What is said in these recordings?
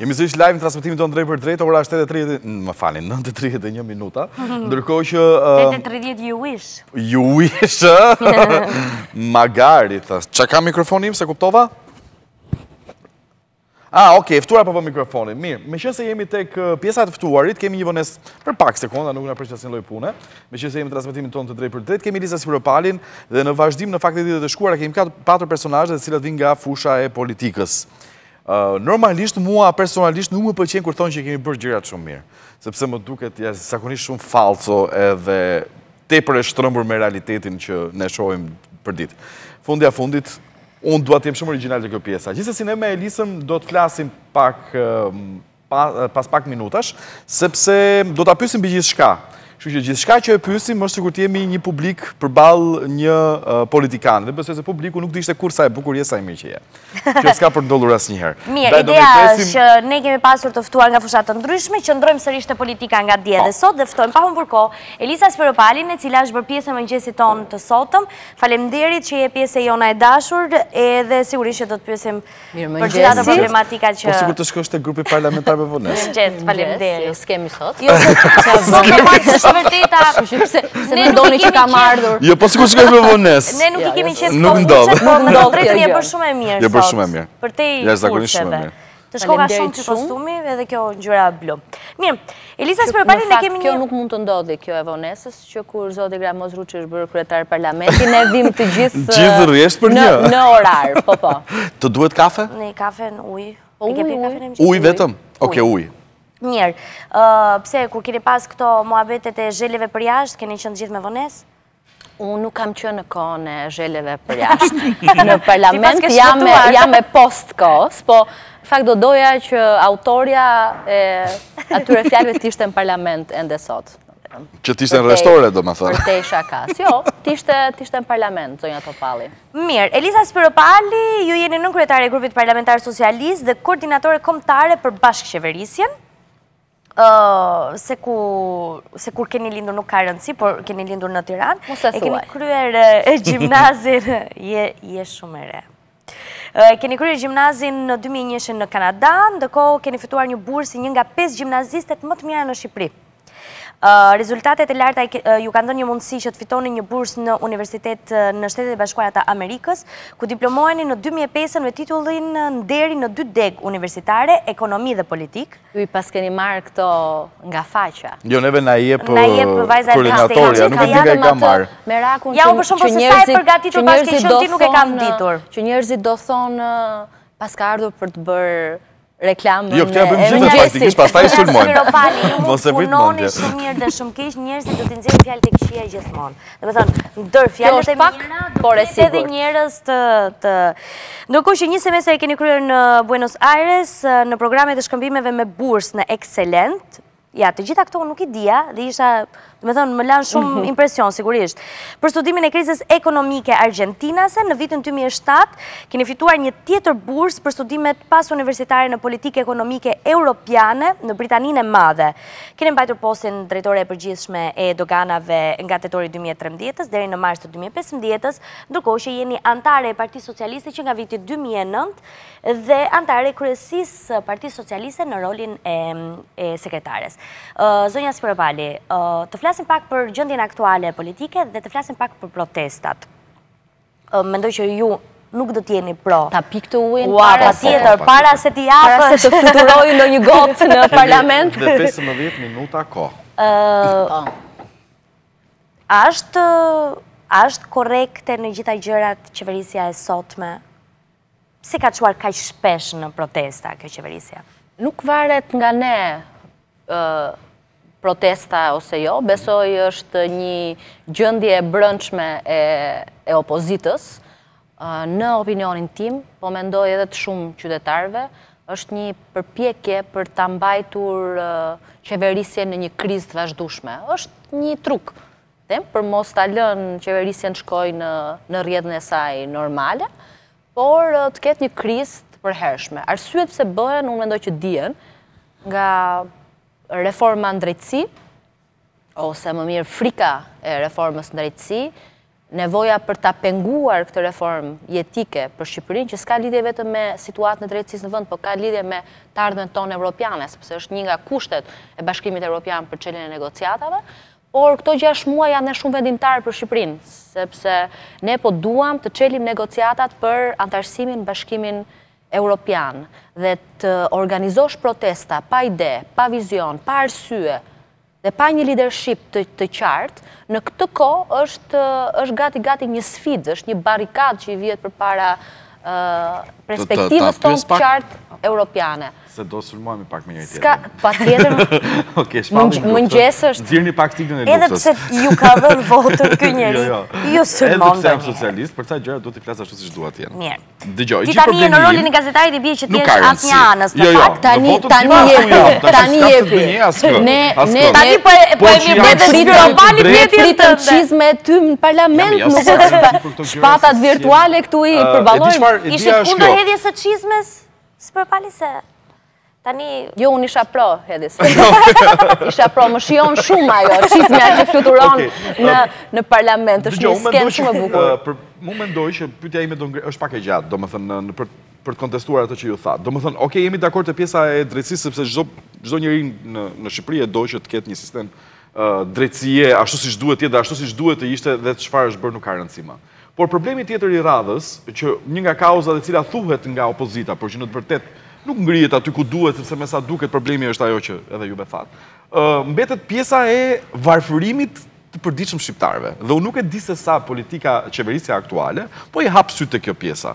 Jemi zishtë live në transmitimit të ndrej për drejt, ora 8.30, mm, më fali, 9.31 minuta, ndërko që... 8.30, you wish. You wish, magari, thë. Qa ka mikrofonim, se kuptova? A, oke, eftuar apo për mikrofonit. Mirë, me qënëse jemi tek uh, pjesat eftuarit, kemi një vones për pak sekonda, nuk nga përshqasin loj pune. Me qënëse jemi transmitimin tonë të drejt për drejt, kemi Lisa Sipropalin dhe në vazhdim në faktet e dhe të shkuar, kemi katë 4 personajt dhe cilat vinë nga fusha e politikës. Uh, normalisht, mua personalisht nuk më përqenë kur thonë që kemi bërë gjirat shumë mirë. Sepse më duket, ja, sakonisht shumë fallco edhe tepër e shtërëmbur me realitetin që ne shohim për ditë. Fundi fundit, unë duat të jemë shumë original të kjo pjesa. Gjithës e si ne me Elisëm do të flasim eh, eh, pas pak minutash, sepse do të apysim bëgjithë shka. Që që gjithë shka që e pysim, është sikur të jemi një publik për balë një politikanë, dhe përse se publiku nuk dishte kur saj bukur jesaj mirë që je. Që s'ka për ndollur asë njëherë. Mirë, ideja është që ne kemi pasur të fëtuar nga fushatë të ndryshme, që ndrojmë sërishë të politika nga dje dhe po. sot, dhe fëtojmë pahun përko Elisa Sperupalli, e cila është bërë pjesë e mëngjesi tonë të sotëm. Falem derit që je pjesë e jona e dashur, edhe sigurisht që do të pjesim për gjitha të që... Por sigur të shkosht e grupi parlamentar me vënesë. Mëngjesi, falem derit. Jo, sot. Jo, s'kemi sot vërteta. Se me ndoni që ka mardhur. Jo, po s'ku shkojsh me vënes. Ne nuk i kemi qenë të kohë qëtë, por në drejtën je për shumë e mirë. Je për shumë e mirë. Për te i kurseve. Të shkoha shumë që kostumi po edhe kjo njëra blu. Mirë, Elisa Spërbali në kemi një... Kjo nuk mund të ndodhi kjo e vonesës, që kur Zoti Gramoz Ruqë është bërë kretarë parlamentin, ne vim të gjithë... Gjithë rrjeshtë për një? Në orarë, po po. Të duhet kafe? Ne kafe në ujë. Ujë, vetëm? Oke, ujë mirë, pse, kur kini pas këto muabetet e zheleve për jashtë, keni qënë gjithë me vënesë? Unë nuk kam që në kone zheleve për jashtë në parlament, jam e post-kos, po fakt do doja që autoria atyre fjallëve tishtë në parlament endë sot. Që tishtë në restore, do më thërë. Për te isha kas, jo, tishtë në parlament, zonja Topali. Mirë, Elisa Spiropali, ju jeni nën kretare e grupit parlamentar socialist dhe koordinatore komptare për bashkë qeverisjen se kur keni lindur nuk ka rëndësi, por keni lindur në Tiran, e keni kryer e gjimnazin, je shumë re. E keni kryer gjimnazin në 2001 në Kanada, ndëko keni fituar një bursi një nga 5 gjimnazistet më të mjëra në Shqipëri. Rezultatet e larta ju kanë dhënë një mundësi që të fitoni një burs në Universitet në Shtetet e e Amerikës, ku diplomojeni në 2005 me titullin Nderi në dy deg universitare, ekonomi dhe politik. Ju i pas keni marrë këto nga faqa. Jo, neve na jep koordinatorja, nuk e tika i ka marrë. Ja, u përshumë përse sa e përgatitur pas nuk e kam ditur. Që njerëzit do thonë pas ka ardhur për të bërë reklamë në mëgjesit. Jo, këtë e bëjmë gjithë të fajti, kishë pas taj sulmojnë. Në në në shumë në në në në në në të në në në në në në në në në në në në në në në në e në në në në në në në e në në në në në në në në në në në në në në me thënë, më lanë shumë mhm. impresion, sigurisht. Për studimin e krizës ekonomike Argentinase, në vitën 2007, keni fituar një tjetër burs për studimet pas universitare në politike ekonomike europiane në Britaninë e madhe. Keni mbajtur postin drejtore e përgjithshme e doganave nga tëtori 2013-ës, deri në marës të 2015-ës, që jeni antare e Parti Socialiste që nga viti 2009 dhe antare e kryesis Parti Socialiste në rolin e sekretares. Zonja Spërëpalli, të flasë flasim pak për gjëndin aktuale politike dhe të flasim pak për protestat. Mendoj që ju nuk do t'jeni pro. Ta pik të ujnë para se të fluturojnë Para se të fluturojnë në një gotë në parlament. Dhe 15 minuta ko. Ashtë ashtë korekte në gjitha gjërat qeverisja e sotme? Si ka quar ka shpesh në protesta kjo qeverisja? Nuk varet nga ne protesta ose jo, besoj është një gjëndje e brëndshme e opozitës, në opinionin tim, po mendoj edhe të shumë qytetarve, është një përpjekje për të mbajtur qeverisje në një kriz të vazhdushme. është një truk, për mos të alën qeverisje në shkoj në rjedhën e saj normale, por të ketë një kriz të përhershme. Arsyet pëse bëhen, unë mendoj që dijen, nga reforma në drejtësi, ose më mirë frika e reformës në drejtësi, nevoja për ta penguar këtë reformë jetike për Shqipërin, që s'ka lidhje vetë me situatë në drejtësis në vënd, po ka lidhje me tardën tonë evropiane, sepse është një nga kushtet e bashkimit evropian për qëllin e negociatave, por këto gjash mua janë në shumë vendimtarë për Shqipërin, sepse ne po duam të qëllim negociatat për antarësimin bashkimin europian dhe të organizosh protesta pa ide, pa vizion, pa arsye dhe pa një leadership të qartë, në këtë ko është gati-gati një sfidë, është një barikat që i vjetë për para uh, perspektivës tonë qartë europiane. Të të se do sulmojmë pak me njëri tjetër. Ska, pa tjetër, më njësë është... Dzirë një pak të ikënë e luftës. Edhe pëse ju ka jo, jo. dhe në votër kë njëri, ju sulmojmë dhe njëri. Edhe pëse jam socialist, përca gjëra duhet të klasë ashtu si që duhet tjenë. Mirë. Dë gjoj, gjithë problemi... Ti tani e në rolin e gazetarit i bje që tjenë jo, asë një anës, në fakt, tani, tani e bje. Tani e bje. Tani e bje. Tani po e po po mi bjetë të e të të të të të të të Tani... Jo, unë isha pro, Hedis. Jo. Isha pro, më shion shumë ajo, qizme a që fluturon në parlament, është një skenë shumë e bukur. Uh, mu me ndoj që pytja ime do është pak e gjatë, do më thënë, për të kontestuar atë që ju tha. Do më thënë, oke, jemi dhe akord të pjesa e drejtsis, sepse gjdo njëri në Shqipëri e dojë që të ketë një sistem uh, drejtsie, ashtu si shduhet tjetë, ashtu si shduhet të ishte dhe të shfarë është bërë nuk karën cima. Por problemi tjetër i radhës, që një nga kauza dhe cila thuhet nga opozita, por që në të vërtetë nuk ngrijet aty ku duhet, sepse me sa duket problemi është ajo që edhe ju be thatë. Mbetet pjesa e varfërimit të përdiqëm shqiptarve. Dhe u nuk e di se sa politika qeverisja aktuale, po i hapë sytë të kjo pjesa.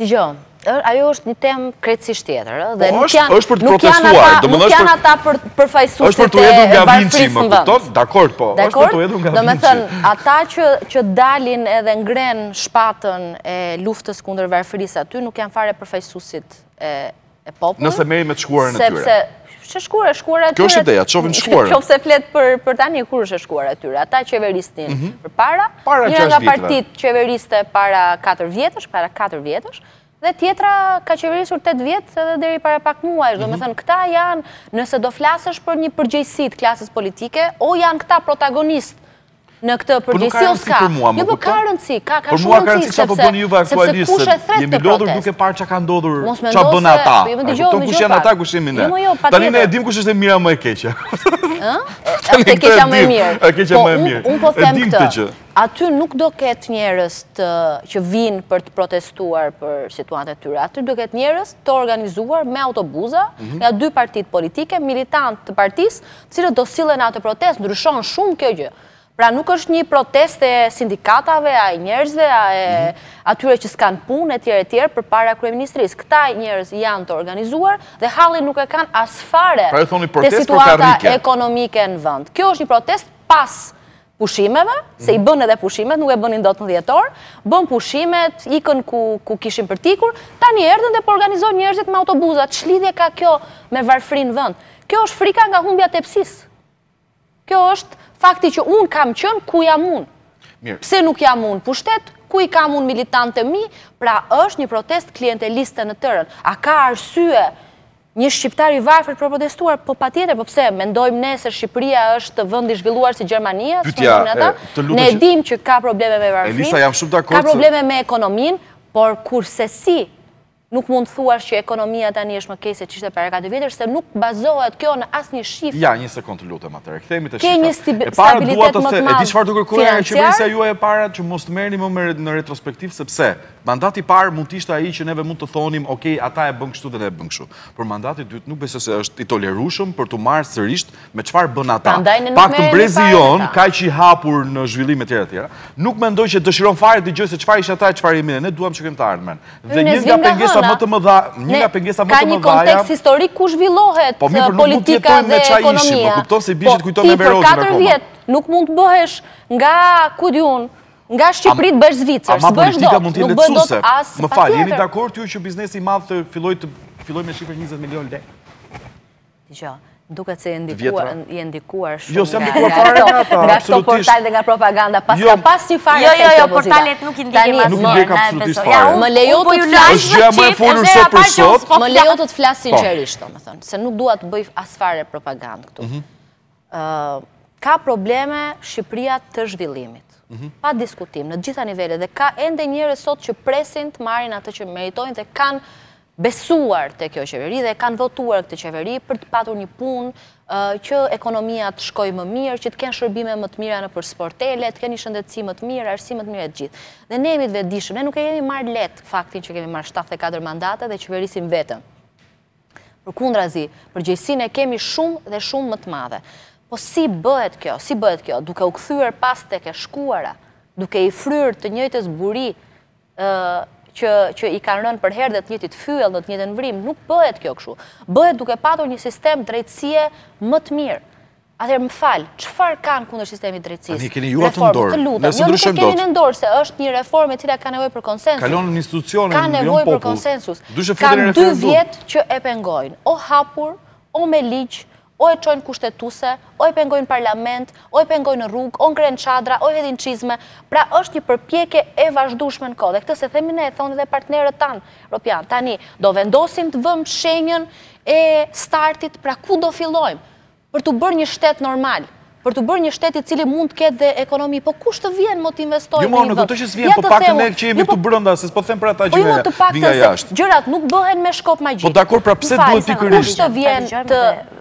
Dijon, ajo është një temë krejtësisht tjetër, dhe po, nuk janë nuk janë ata, nuk janë ata për përfaqësuesit. Është për të hedhur nga Vinci, më kupton? Dakor, po, është për të hedhur nga Vinci. Domethënë, ata që që dalin edhe ngren shpatën e luftës kundër varfërisë aty nuk janë fare përfaqësuesit e e popullit. Nëse merrim me shkuarën e tyre. Sepse Që shkuar, shkuar atyre... Kjo është ideja, të shofim shkuar. Kjo se flet për, për tani, kur është shkuar atyre? Ata qeveristin mm -hmm. për para, para njëra nga partit qeveriste para 4 vjetësh, para 4 vjetësh. Dhe tjetra ka qeverisur 8 vjetë edhe dheri para pak muaj. Dhe me mhm. thënë, këta janë, nëse do flasësh për një përgjëjsit klasës politike, o janë këta protagonistë në këtë po përgjësi o jo, s'ka. Për nuk jo, po ka rëndësi ka, mua, më Për mua ka rëndësi që po sa të juve aktualisë, e të protest. Jemi lodhur duke parë që ka ndodhur, që bënë ata. Ajo, të në ata, kushe e në në ne në në në në në më në në në në në e në në në në në në në në në në në në në në në të në në në të në në në në në në në të në në në në në të në në në në në në në në në në në në në Pra nuk është një protest e sindikatave, a e njerëzve, a e mhm. atyre që s'kanë punë, e tjere tjere për para ministrisë. Këta njerëz janë të organizuar dhe halin nuk e kanë asfare pra të situata ekonomike në vënd. Kjo është një protest pas pushimeve, se i mhm. bënë edhe pushimet, nuk e bënë ndotë në djetor, bënë pushimet, ikën ku kishin për tikur, ta një erdhën dhe po organizohë njerëzit me autobuzat, që lidhje ka kjo me varfrin vënd. Kjo është frika nga humbja tepsis. Kjo është fakti që unë kam qënë, ku jam unë? Pse nuk jam unë pushtet, ku i kam unë militante mi, pra është një protest klienteliste në tërën. A ka arsye një shqiptar i varfër për protestuar, po pa tjetër, po pse, mendojmë ne se Shqipëria është vënd i zhvilluar si Gjermania, ne edhim që ka probleme me varfërin, ka probleme me ekonomin, por kur se si nuk mund thuash që ekonomia tani është më keqe çishte para katë vjetër, se nuk bazohet kjo në asnjë shifër. Ja, një sekond lutem atëherë. Kthehemi te shifra. Ke një stabilitet më të madh. E di çfarë do kërkoja nga qeveria juaj e para që mos të merrni më në retrospektiv sepse mandati i parë mund të ishte ai që neve mund të thonim, ok, ata e bën kështu dhe ne e bën kështu. Por mandati i dytë nuk besoj se është i tolerueshëm për të marrë sërish me çfarë bën ata. Pak të brezi jon, kaq i hapur në zhvillim etj tjera, Nuk mendoj që dëshiron fare dëgjoj se çfarë ishte ata, çfarë jemi ne. Ne duam që kemi të ardhmen. Dhe një nga pengesa Pra, më të më dha, një nga pengesa më të më Ka një kontekst historik ku zhvillohet po, eh, politika dhe ekonomia. Po, se bishit po, Ti për 4 vjetë nuk mund të bëhesh nga kudjun, nga Shqiprit bëhesh zvicër, së bëhesh dot, nuk bëhesh do, nuk bëhesh asë më falë, jeni dakord ju që biznesi madhë të filloj me Shqipër 20 milion lë duke që i ndikuar jo, shumë. Jo, se ndikuar fare nga ta, absolutisht. Nga këto portal dhe nga propaganda, pas jo. ka pas një fare të pozita. Jo, jo, jo, portalet nuk i ndikim asë. Nuk i ndikim absolutisht fare. Më lejo po të të flasë, është gjemë e Më lejo po. të të flasë sinqerisht, të më thënë, se nuk duat të bëj asë fare propagandë këtu. Mhm. Ka probleme Shqipëria të zhvillimit, mhm. pa diskutim, në gjitha nivele, dhe ka ende njëre sot që presin të marin atë që meritojnë dhe kanë besuar të kjo qeveri dhe kanë votuar këtë qeveri për të patur një punë që ekonomia të shkoj më mirë, që të kenë shërbime më të mirë anë për sportele, të kenë një shëndetësi më të mirë, arsi më të mirë e të gjithë. Dhe ne emi të vedishëm, ne nuk e jemi marrë letë faktin që kemi marrë 74 mandate dhe qeverisim vetëm. Për kundra zi, për gjëjsin e kemi shumë dhe shumë më të madhe. Po si bëhet kjo, si bëhet kjo, duke u këthyër pas të ke shkuara, duke i fryrë të njëjtës buri, që i kanë rënë për herë dhe të njëtit fyel dhe të në vrim, nuk bëhet kjo këshu. Bëhet duke patur një sistem drejtsie më të mirë. Atëherë më falë, qëfar kanë kundër sistemi drejtsis? Ani keni ju atë ndorë, nëse jo, dryshem do të. Keni në ndorë se është një reformë e cila ka nevoj për konsensus. Kalonë në institucionë, ka nevoj për konsensus. Kanë dy vjetë që e pengojnë, o hapur, o me liqë, o e qojnë kushtetuse, o e pengojnë parlament, o e pengojnë rrug, o ngrenë qadra, o e hedin qizme, pra është një përpjekje e vazhdushme në kodhe. Këtë se themi ne e thonë dhe partnerët tanë, Europian, tani, do vendosim të vëmë shenjën e startit, pra ku do fillojmë për të bërë një shtetë normal, për të bërë një shtetë i cili mund të ketë dhe ekonomi, po kush të vjenë më të investojnë? Jo, vëmë në këtë po pak jemi po se them ata po Gjërat, nuk me shkop Po dakor, pra pse duhet Kush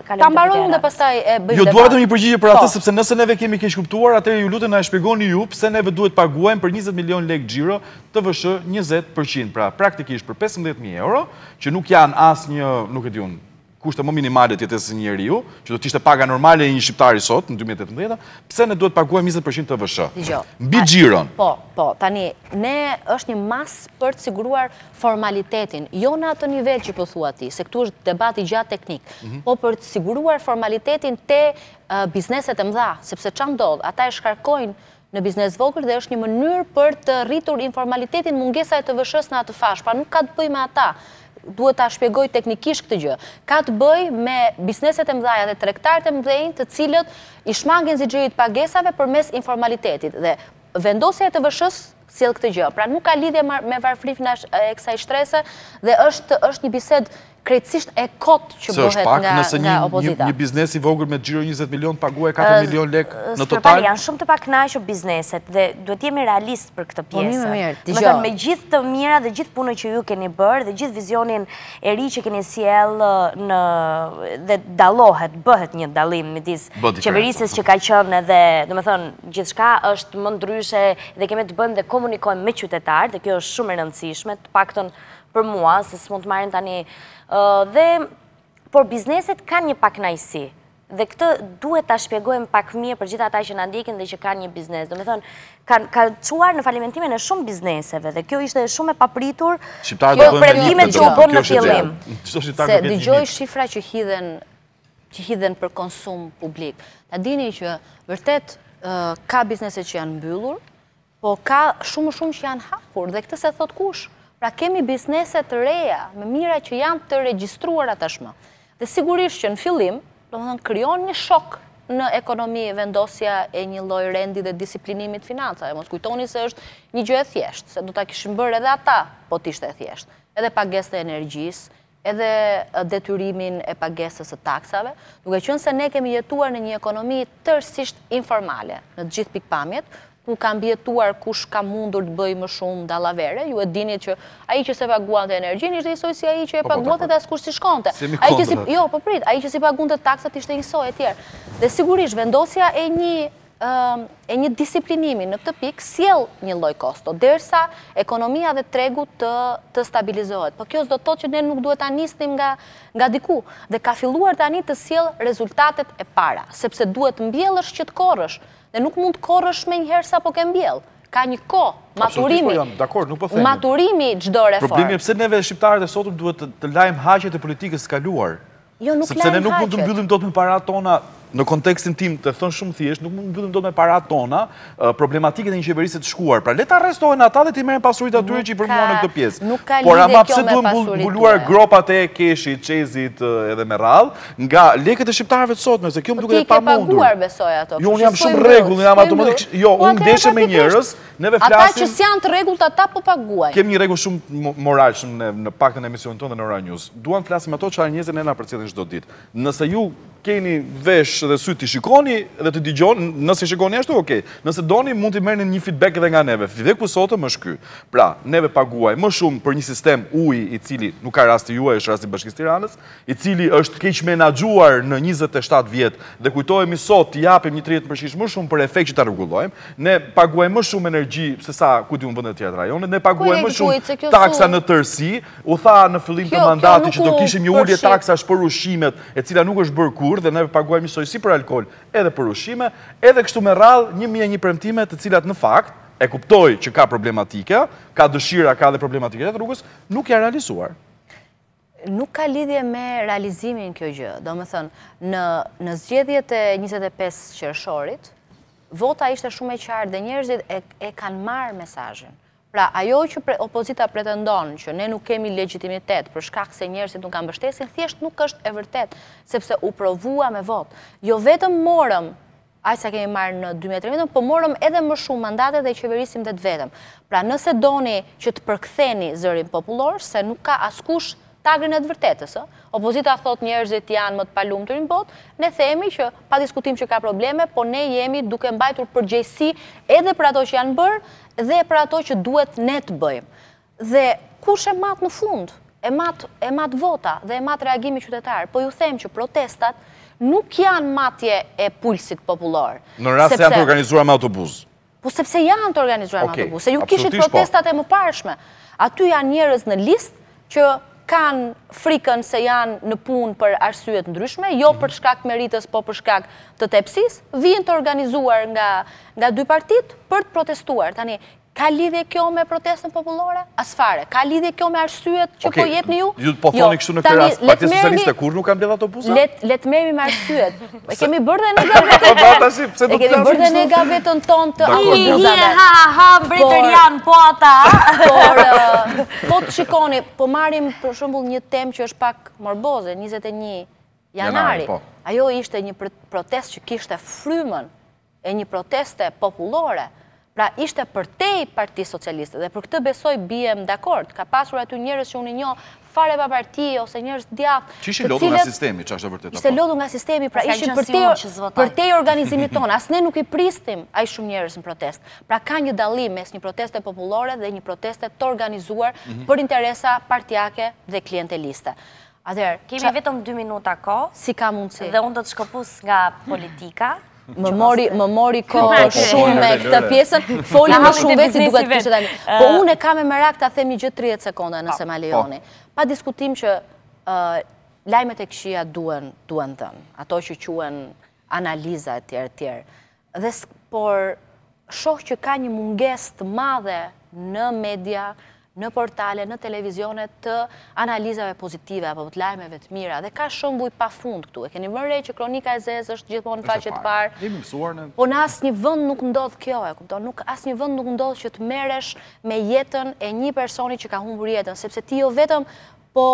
Ta mbaronë dhe pastaj e bëjmë Jo, duatëm i përgjigje për atë, po. sepse nëse neve kemi kesh kuptuar Atër ju lutën a e shpegoni ju Pse neve duhet paguajmë për 20 milion lek gjiro Të vëshë 20% Pra praktikisht për 15.000 euro Që nuk janë as një, nuk e unë, kushte më minimale të jetesë njeriu, që do të ishte paga normale e një shqiptari sot në 2018, pse ne duhet të paguajmë 20% TVSH? Mbi xhiron. Po, po, tani ne është një mas për të siguruar formalitetin, jo në atë nivel që po thua ti, se këtu është debati gjatë teknik, mhm. po për të siguruar formalitetin te bizneset e mëdha, sepse ç'a ndodh, ata e shkarkojnë në biznes vogël dhe është një mënyrë për të rritur informalitetin mungesa e TVSH-s në atë fash, pra nuk ka të bëjë me ata duhet ta shpjegoj teknikisht këtë gjë. Ka të bëj me bizneset e mëdha dhe tregtarët e mëdhenj, të cilët i shmangin zigjerit pagesave përmes informalitetit dhe vendosja e TVSH-s cilë këtë gjë. Pra nuk ka lidhje me varfrif në e kësaj shtrese dhe është një bised krejtësisht e kotë që bëhet nga opozita. Së është pak nëse një biznesi vogër me gjiro 20 milion, pagu e 4 milion lek në total? Janë shumë të pak nashë bizneset dhe duhet jemi realist për këtë po, pjesë. Me gjithë të mira dhe gjithë punë që ju keni bërë dhe gjithë vizionin e ri që keni si dhe dalohet, bëhet një dalim me disë që po. ka qënë dhe, du me thënë, gjithë shka është më ndryshe dhe keme të bëndë dhe komunikojmë me qytetarë, dhe kjo është shumë e rëndësishme, të pakton për mua, se së mund të marrën tani, dhe, por bizneset kanë një pak najsi, dhe këtë duhet të shpjegojmë pak mje për gjitha ta që në ndjekin dhe që kanë një biznes. Dhe me thënë, kanë quar në falimentime në shumë bizneseve, dhe kjo ishte shumë e papritur, jo, kjo prendime që u bënë në fjellim, se dëgjoj shifra që hidhen për konsum publik. Ta dini që, vërtet, ka biznese që janë mbyllur, po ka shumë shumë që janë hapur dhe këtë se thot kush. Pra kemi bizneset të reja, me mira që janë të registruar atashma. Dhe sigurisht që në fillim, do më kryon një shok në ekonomi e vendosja e një loj rendi dhe disiplinimit financa. E mos kujtoni se është një gjë e thjeshtë, se do ta kishë bërë edhe ata, po tishtë e thjeshtë. Edhe pagesë të energjis, edhe detyrimin e pagesës të taksave, duke qënë se ne kemi jetuar në një ekonomi tërsisht informale në gjithë pikpamjet, ku kam bjetuar kush ka mundur të bëjë më shumë dalavere, ju e dinit që aji që se paguan të energjin, ishte isoj si aji që e po, po, paguan të po, asë kush si shkonte. Jo, po prit, aji që si paguan të taksat ishte isoj e tjerë. Dhe sigurisht, vendosja e një e një disiplinimi në këtë pikë, siel një loj kosto, dërsa ekonomia dhe tregu të stabilizohet. Po kjo zdo të që ne nuk duhet të anistim nga diku, dhe ka filluar të anit të siel rezultatet e para, sepse duhet mbjellësh që të korësht, dhe nuk mund të korrësh me njëherë sa po ke mbjell. Ka një ko, po maturimi. Dakor, nuk po themi. Maturimi gjdo reformë. Problemi e pëse neve shqiptarët e sotëm duhet të lajmë haqet e politikës të kaluar. Jo, nuk lajmë haqet. Sepse ne nuk mund të mbyllim do të më para tona në kontekstin tim të thënë shumë thjesht, nuk mund mbytëm do me para tona uh, problematiket e një qeverisë të shkuar. Pra le ta arrestohen ata dhe ti merren pasurit atyre që i përmuan në këtë pjesë. Por ama pse duhen mbuluar gropat e keshit, çezit uh, edhe me radh nga lekët e shqiptarëve të sotme, se kjo më po duket e pamundur. Ti ke paguar besoj ato. Jo, unë jam shumë rregull, jam automatik. Jo, un po ndeshë me njerëz, neve flasim. Ata që janë të rregullt ata po paguajnë. një rregull shumë në e emisionit tonë në Ora News. Duam të flasim ato çfarë njerëzit ne na përcjellin çdo ditë. Nëse ju keni vesh dhe sy të shikoni dhe të digjoni, nëse shikoni ashtu, okej. Nëse doni, mund të mërni një feedback edhe nga neve. Feedback për sotë më shky. Pra, neve paguaj më shumë për një sistem uj i cili nuk ka rasti juaj, është rasti bashkisë tiranës, i cili është keq menagjuar në 27 vjetë dhe kujtojemi sot të japim një 30% më shumë për efekt që të regullojmë. Ne paguaj më shumë energji se sa ku di unë vëndet tjetë ne më shumë taksa në tërsi, u tha në fillim të mandati që do kishim një ushimet e cila nuk është bërë sigur dhe neve paguajmë njësojësi për alkohol edhe për ushime, edhe kështu me rralë një mje një premtime të cilat në fakt e kuptoj që ka problematike, ka dëshira, ka dhe problematike të rrugës, nuk ja realizuar. Nuk ka lidhje me realizimin kjo gjë, do më thënë, në zgjedhjet e 25 qërëshorit, vota ishte shumë e qartë dhe njerëzit e kanë marë mesajën. Pra, ajo që opozita pretendon që ne nuk kemi legitimitet për shkak se njerësit nuk kanë bështesin, thjesht nuk është e vërtet, sepse u provua me vot. Jo vetëm morëm, ajë sa kemi marë në 2013, po morëm edhe më shumë mandate dhe i qeverisim dhe të vetëm. Pra, nëse doni që të përktheni zërin populor, se nuk ka askush tagrin e të vërtetës. Opozita thot njerëzit janë më të palumë të rinë ne themi që pa diskutim që ka probleme, po ne jemi duke mbajtur përgjësi edhe për ato që janë bërë dhe për ato që duhet ne të bëjmë. Dhe kush e matë në fund, e matë vota dhe e matë reagimi qytetarë, po ju them që protestat nuk janë matje e pulsit popullorë. Në rrasë janë të organizuar më autobuzë. Po sepse janë të organizuar më autobuzë, se ju kishit po. protestat e më parëshme. Aty janë njerëz në listë që kanë frikën se janë në punë për arsyet ndryshme, jo mhm. për shkak meritës, po për shkak të tepsis, vijen të organizuar nga dy partit për të protestuar. Tani, Ka lidhje kjo me protestën populore? Asfare. Ka lidhje kjo me arsyet që po jep një ju? ju po jo, thoni kështu në këtë rast, Parti Socialiste kur nuk kanë bledhat të pusa? Letë mejmi me arsyet. E kemi bërë dhe në gavetën po, po, tonë të arsyet në E kemi bërë dhe në gavetën tonë të arsyet në pusa. i, i, ha, ha, ha, mbretër janë, po ata. Por, uh, po të shikoni, po marim për shumbull një tem që është pak morboze, 21 janari. Po. Ajo ishte një protest që kishte frymën e një proteste populore. Pra ishte për tej parti socialiste dhe për këtë besoj bijem dhe akord. Ka pasur aty njërës që unë një fare pa parti ose njërës djath. Që ishe lodhë nga sistemi, që ashtë të vërtet? Ishte lodhë nga sistemi, pra ishin për tej organizimit tonë. Asë ne nuk i pristim a i shumë njërës në protest. Pra ka një dalim mes një proteste populore dhe një proteste të organizuar mhm. për interesa partijake dhe klienteliste. Kemi vetëm 2 minuta ko, dhe unë do të shkopus nga politika, Më mori, më mori ko shumë me këtë pjesën, foli më shumë veci duke të kështë tani Po unë e kam e më rak të themi gjithë 30 sekonda po, nëse po. ma lejoni. Pa diskutim që lajmet e këshia duen, duen dhenë, ato që quen analiza e tjerë tjerë. Dhe, por, shoh që ka një mungesë të madhe në media, në portale, në televizionet të analizave pozitive apo të lajmeve të mira, dhe ka shumë buj pa fund këtu. E keni mërrej që kronika e zezë është gjithmonë në faqet parë. Po në asë një vënd nuk ndodhë kjo, e kupto, nuk asë një vënd nuk ndodhë që të meresh me jetën e një personi që ka humbur jetën, sepse ti jo vetëm po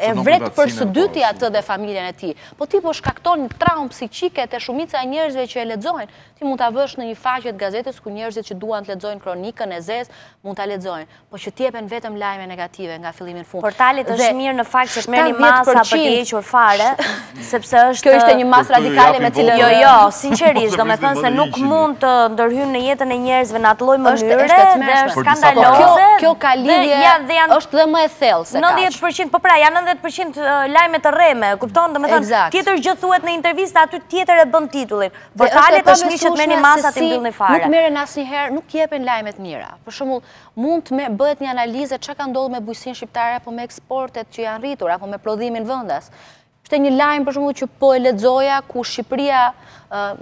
e vretë për së dyti atë dhe familjen e ti. Po ti po shkakton një traumë psikike të shumica e njerëzve që e ledzojnë, ti mund të avësh në një faqet gazetës ku njerëzit që duan të ledzojnë kronikën e zezë, mund të ledzojnë. Po që ti vetëm lajme negative nga fillimin fund. Portalit është mirë në faqë që është meri masa për të eqër fare, sepse është... Kjo është një masë radikale me cilë... Jo, jo, sinqerisht, do me thënë se nuk mund të ndërhym në jetën e njerëzve në atë loj mënyre dhe është skandalose. Kjo ka është dhe më e thellë se kaqë. 90% janë 90% lajme të reme, kupton, dhe me thonë, tjetër gjëthuet në intervista, aty tjetër e bën titullin. Për talet është të meni masat i mbëllë në fare. Nuk miren asë njëherë, nuk jepen lajme të mira. Për shumë mund të me bëhet një analize që ka ndodhë me bujësin shqiptare, apo me eksportet që janë rritur, apo me prodhimin vëndas. Shte një lajmë për shumull që po e ledzoja ku Shqipëria,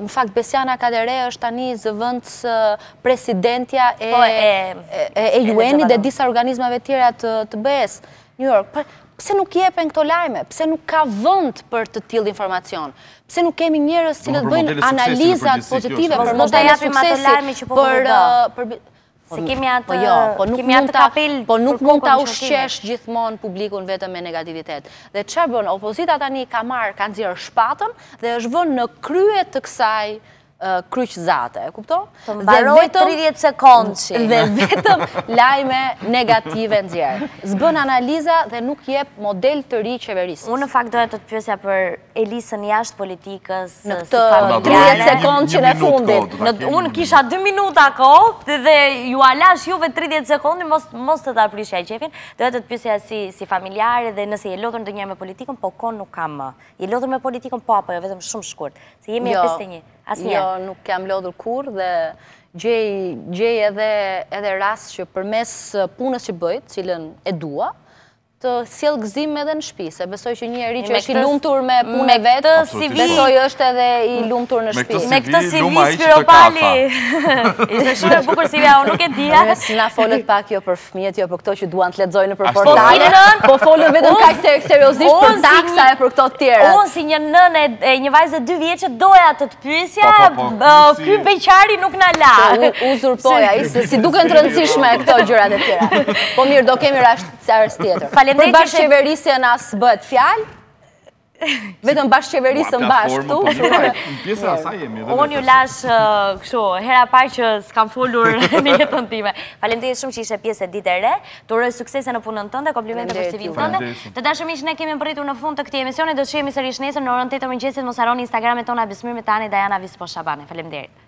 në fakt Besjana Kadere është tani zëvëndës presidentja e po, UN-i dhe disa organizmave tjera të BES. New York, pëse nuk jepen këto lajme, pëse nuk ka vënd për të tjil informacion, pëse nuk kemi njërës që në të bëjnë analizat pozitive për modeli suksesi, për... Se kemi po, atë kapil... Po, jo, po nuk mund të po ushqesh gjithmon publikun vetëm me negativitet. Dhe që bënë, opozita tani ka marë, ka nëzirë shpatëm, dhe është vënë në kryet të kësaj kryqëzate, kupto? Të mbaroj 30 Dhe vetëm lajme negative në zjerë. Zbën analiza dhe nuk jep model të ri qeverisës. Unë në fakt dojë të të pjësja për Elisën jashtë politikës. Në këtë 30 që në fundit. Unë kisha 2 minuta ko dhe ju alash juve 30 sekonqin mos të të aprishja i qefin. Dojë të të pjësja si familjare dhe nëse je lodhën të një me politikën, po konë nuk kam më. Je lodhën me politikën, po apo jo, vetëm shumë shkurt. Se jemi jo. e 51. Asë një. Jo, nuk jam lodhur kur dhe gjej edhe rast që përmes eh, punës që bëjt, cilën e dua, të sjell gëzim edhe në shtëpi, se besoj që një eri që është i lumtur me punën e vetë, besoj është edhe i lumtur në shtëpi. Me këtë CV Spiropali. Ishte shumë e bukur CV-a, unë nuk e dija. Na folët pak jo për fëmijët, jo për këto që duan të lexojnë në portale. Po folën vetëm kaq të seriozisht për taksa e për këto të tjera. Unë si një nën e një vajze 2 vjeçë doja të të pyesja, po, po, po, ky beqari nuk na la. si duken të rëndësishme këto gjërat e tjera. Po mirë, do kemi të tjerë për bashkë qeverisje po në asë bëtë fjalë, Vetëm bashkë në bashkë tu. Unë ju lashë kësho, hera paj që s'kam folur në jetën time. Falem të shumë që ishe pjesë e ditë e re, të rëjë suksese në punën tënde, komplimente për stivin tënde. Të dashëm ishë ne kemi më përritur në fund të këti emisioni, do të shemi së nesër në orën të të mëngjesit, mos aroni Instagramet tona, Bismir Metani, Dajana Vispo Falem